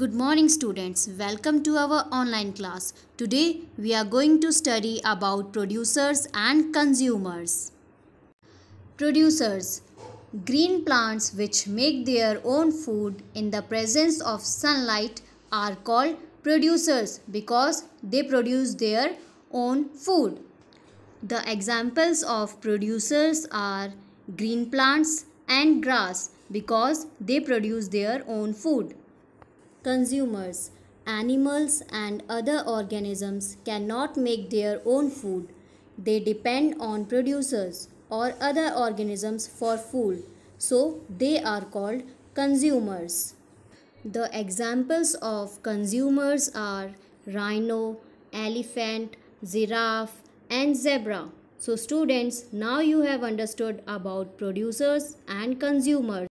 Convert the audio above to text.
Good morning students. Welcome to our online class. Today we are going to study about producers and consumers. Producers Green plants which make their own food in the presence of sunlight are called producers because they produce their own food. The examples of producers are green plants and grass because they produce their own food consumers, animals and other organisms cannot make their own food. They depend on producers or other organisms for food, so they are called consumers. The examples of consumers are rhino, elephant, giraffe and zebra. So students, now you have understood about producers and consumers.